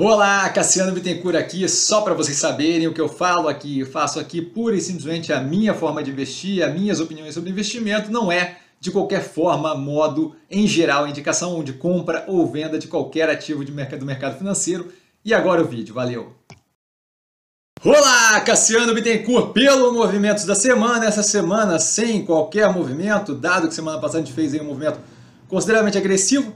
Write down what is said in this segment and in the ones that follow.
Olá, Cassiano Bittencourt aqui, só para vocês saberem o que eu falo aqui, eu faço aqui pura e simplesmente a minha forma de investir, as minhas opiniões sobre investimento, não é de qualquer forma, modo, em geral, indicação de compra ou venda de qualquer ativo de mercado, do mercado financeiro. E agora o vídeo, valeu! Olá, Cassiano Bittencourt, pelo Movimentos da Semana. Essa semana sem qualquer movimento, dado que semana passada a gente fez um movimento consideravelmente agressivo,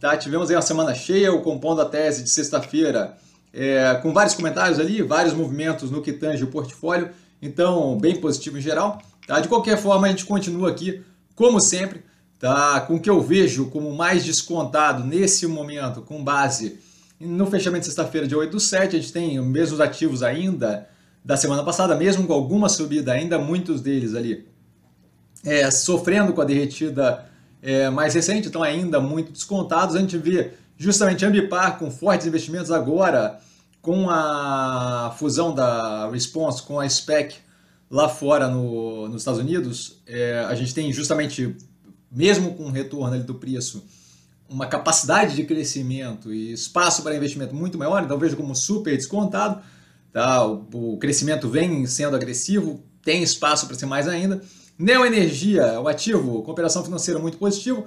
Tá? Tivemos aí uma semana cheia, o compondo a tese de sexta-feira, é, com vários comentários ali, vários movimentos no que tange o portfólio, então bem positivo em geral. Tá? De qualquer forma, a gente continua aqui, como sempre, tá? com o que eu vejo como mais descontado nesse momento, com base no fechamento de sexta-feira, de 8 do 7, a gente tem os mesmos ativos ainda da semana passada, mesmo com alguma subida, ainda muitos deles ali é, sofrendo com a derretida é, mais recente, estão ainda muito descontados. A gente vê justamente Ambipar com fortes investimentos agora, com a fusão da Response com a SPEC lá fora no, nos Estados Unidos, é, a gente tem justamente, mesmo com o retorno do preço, uma capacidade de crescimento e espaço para investimento muito maior, então vejo como super descontado. Tá? O, o crescimento vem sendo agressivo, tem espaço para ser mais ainda. Neoenergia, o é ativo, com operação financeira muito positivo.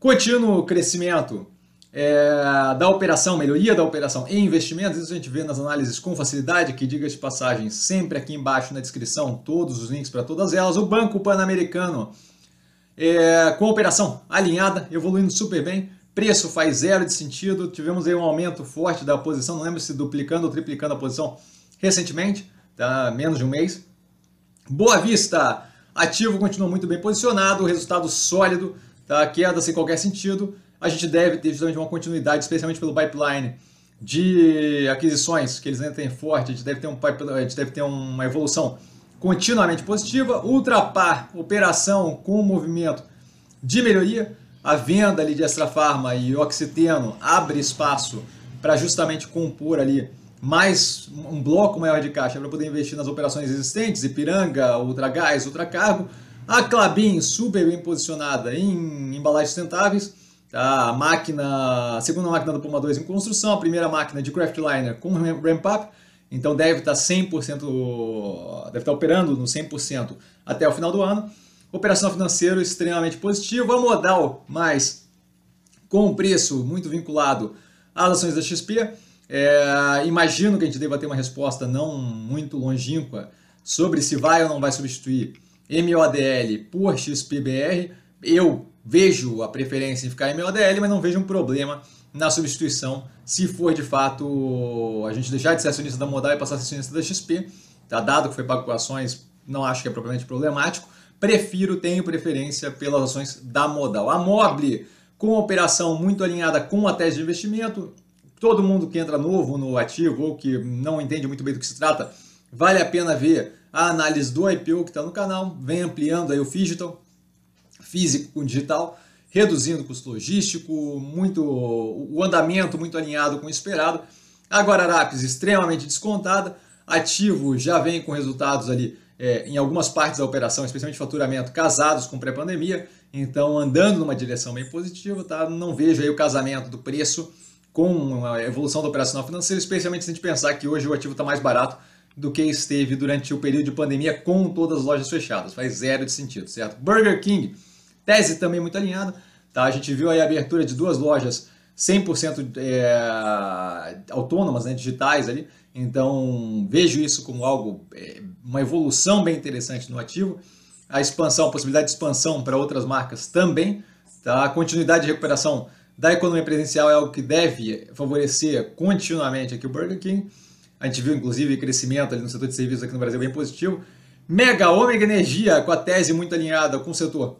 Contínuo crescimento é, da operação, melhoria da operação em investimentos. Isso a gente vê nas análises com facilidade, que diga de passagem, sempre aqui embaixo na descrição, todos os links para todas elas. O Banco Pan-Americano é, com operação alinhada, evoluindo super bem. Preço faz zero de sentido. Tivemos aí um aumento forte da posição, não lembro se duplicando ou triplicando a posição recentemente, tá? menos de um mês. Boa Vista, Ativo continua muito bem posicionado, resultado sólido, tá? queda sem qualquer sentido. A gente deve ter justamente uma continuidade, especialmente pelo pipeline de aquisições, que eles ainda têm forte, a gente deve ter, um, a gente deve ter uma evolução continuamente positiva. Ultrapar, operação com movimento de melhoria. A venda ali de Extrafarma e Oxiteno abre espaço para justamente compor ali mais um bloco maior de caixa para poder investir nas operações existentes, Ipiranga, Ultragás, Ultracargo, a Clabin super bem posicionada em embalagens sustentáveis, a máquina, a segunda máquina do Puma 2 em construção, a primeira máquina de craftliner com ramp-up, então deve tá estar 100%, deve estar tá operando no 100% até o final do ano. Operação financeira extremamente positiva, a modal mas com o preço muito vinculado às ações da XP, é, imagino que a gente deva ter uma resposta não muito longínqua sobre se vai ou não vai substituir MODL por XPBR. Eu vejo a preferência em ficar MODL, mas não vejo um problema na substituição se for de fato a gente deixar de ser acionista da Modal e passar a ser acionista da XP. Tá? Dado que foi pago com ações, não acho que é propriamente problemático. Prefiro, tenho preferência pelas ações da Modal. A Mobile, com operação muito alinhada com a tese de investimento, todo mundo que entra novo no ativo ou que não entende muito bem do que se trata, vale a pena ver a análise do IPO que está no canal, vem ampliando aí o digital, físico com digital, reduzindo o custo logístico, muito o andamento muito alinhado com o esperado. A Guararapes extremamente descontada, ativo já vem com resultados ali é, em algumas partes da operação, especialmente faturamento, casados com pré-pandemia, então andando numa direção bem positiva, tá? Não vejo aí o casamento do preço com a evolução do operacional financeiro, especialmente se a gente pensar que hoje o ativo está mais barato do que esteve durante o período de pandemia com todas as lojas fechadas. Faz zero de sentido, certo? Burger King, tese também muito alinhada. Tá? A gente viu a abertura de duas lojas 100% é, eh, autônomas, né, digitais ali. Então, vejo isso como algo, é, uma evolução bem interessante no ativo. A expansão, a possibilidade de expansão para outras marcas também. Tá? A continuidade de recuperação da economia presencial é algo que deve favorecer continuamente aqui o Burger King. A gente viu, inclusive, crescimento ali no setor de serviços aqui no Brasil bem positivo. Mega Ômega Energia, com a tese muito alinhada com o setor,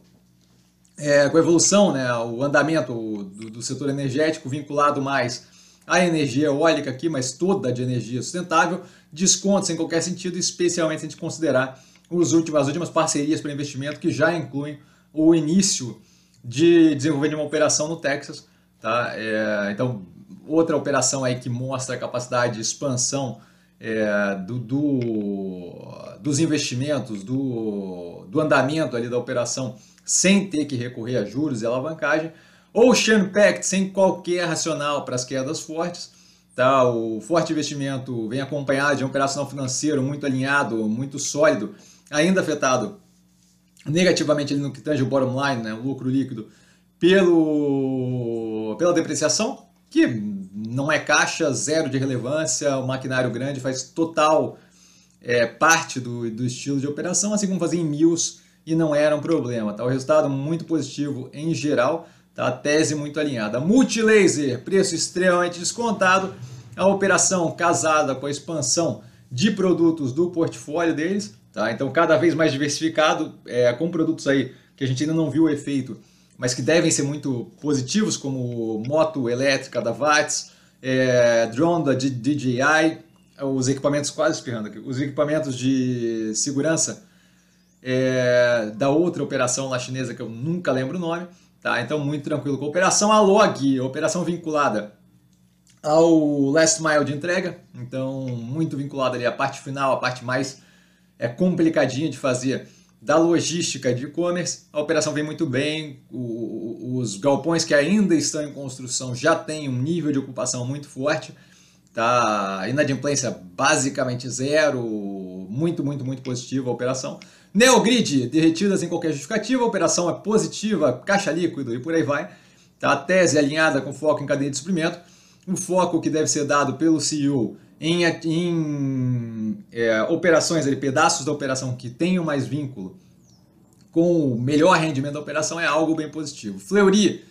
é, com a evolução, né, o andamento do, do setor energético vinculado mais à energia eólica aqui, mas toda de energia sustentável, descontos em qualquer sentido, especialmente se a gente considerar os últimos, as últimas parcerias para investimento que já incluem o início de desenvolver de uma operação no Texas. Tá? É, então, outra operação aí que mostra a capacidade de expansão é, do, do, dos investimentos, do, do andamento ali da operação sem ter que recorrer a juros e alavancagem. Ocean Pact sem qualquer racional para as quedas fortes. Tá? O forte investimento vem acompanhado de um operacional financeiro muito alinhado, muito sólido, ainda afetado negativamente no que tange o bottom line, né, o lucro líquido, pelo, pela depreciação, que não é caixa, zero de relevância, o maquinário grande faz total é, parte do, do estilo de operação, assim como fazia em Mills e não era um problema. Tá? O resultado muito positivo em geral, tá? a tese muito alinhada. Multilaser, preço extremamente descontado, a operação casada com a expansão de produtos do portfólio deles, Tá? Então, cada vez mais diversificado, é, com produtos aí que a gente ainda não viu o efeito, mas que devem ser muito positivos, como moto elétrica da Watts, é, drone da DJI, os equipamentos quase espirrando aqui, os equipamentos de segurança é, da outra operação lá chinesa que eu nunca lembro o nome, tá? Então muito tranquilo com a operação ALOG operação vinculada ao last mile de entrega, então muito vinculado ali à parte final, à parte mais é complicadinha de fazer da logística de e-commerce. A operação vem muito bem, o, os galpões que ainda estão em construção já têm um nível de ocupação muito forte, tá? Inadimplência basicamente zero, muito, muito, muito positiva a operação. Neogrid, derretidas sem qualquer justificativa, a operação é positiva, caixa líquido e por aí vai. Tá? A tese alinhada com foco em cadeia de suprimento, um foco que deve ser dado pelo CEO em, em é, operações, ali pedaços da operação que tenham mais vínculo com o melhor rendimento da operação é algo bem positivo. Fleury,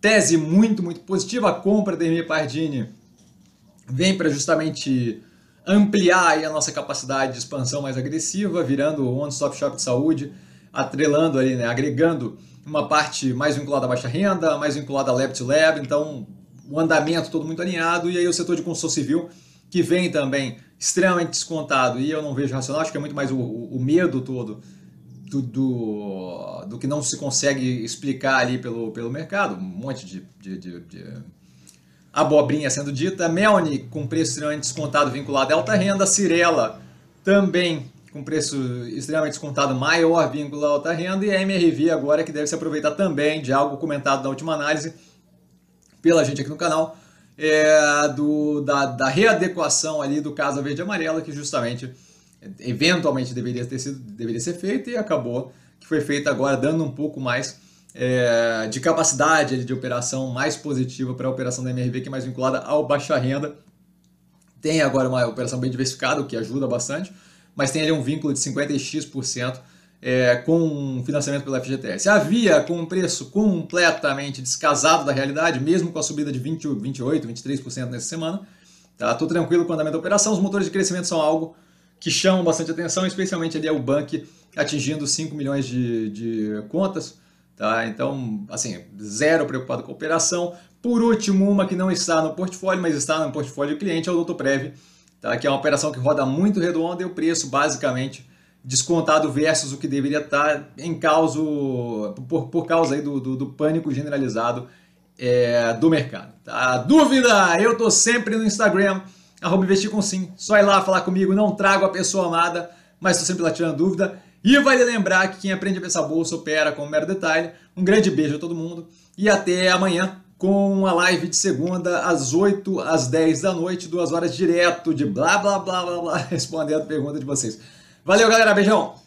tese muito, muito positiva. A compra da Hermia Pardini vem para justamente ampliar a nossa capacidade de expansão mais agressiva, virando o one-stop shop de saúde, atrelando ali, né, agregando uma parte mais vinculada à baixa renda, mais vinculada a lab to lab, então o um andamento todo muito alinhado, e aí o setor de construção civil que vem também extremamente descontado e eu não vejo racional, acho que é muito mais o, o medo todo do, do, do, que não se consegue explicar ali pelo, pelo mercado, um monte de, de, de, de abobrinha sendo dita, Melni com preço extremamente descontado vinculado à alta renda, Cirela também com preço extremamente descontado maior vinculado à alta renda e a MRV agora que deve se aproveitar também de algo comentado na última análise pela gente aqui no canal, é, do, da, da, readequação ali do Casa Verde e Amarela, que justamente, eventualmente, deveria, ter sido, deveria ser feita e acabou que foi feita agora, dando um pouco mais é, de capacidade de operação mais positiva para a operação da MRV, que é mais vinculada ao baixa renda. Tem agora uma operação bem diversificada, o que ajuda bastante, mas tem ali um vínculo de 50x% é, com financiamento pela FGTS. A Via, com um preço completamente descasado da realidade, mesmo com a subida de 20, 28, 23% nessa semana, tá? tranquilo com o andamento da operação. Os motores de crescimento são algo que chamam bastante atenção, especialmente ali é o Bank atingindo 5 milhões de, de contas, tá? Então, assim, zero preocupado com a operação. Por último, uma que não está no portfólio, mas está no portfólio do cliente, é o Doutor Prev, tá? que é uma operação que roda muito redonda e o preço basicamente descontado versus o que deveria estar tá em causa, por, por causa aí do, do, do pânico generalizado é, do mercado. Tá? Dúvida? Eu tô sempre no Instagram, arroba investir com sim. Só ir lá falar comigo, não trago a pessoa amada, mas estou sempre lá tirando dúvida. E vale lembrar que quem aprende a pensar bolsa opera com um mero detalhe. Um grande beijo a todo mundo e até amanhã com a live de segunda às 8 às 10 da noite, duas horas direto de blá blá blá blá blá, respondendo a pergunta de vocês. Valeu, galera. Beijão.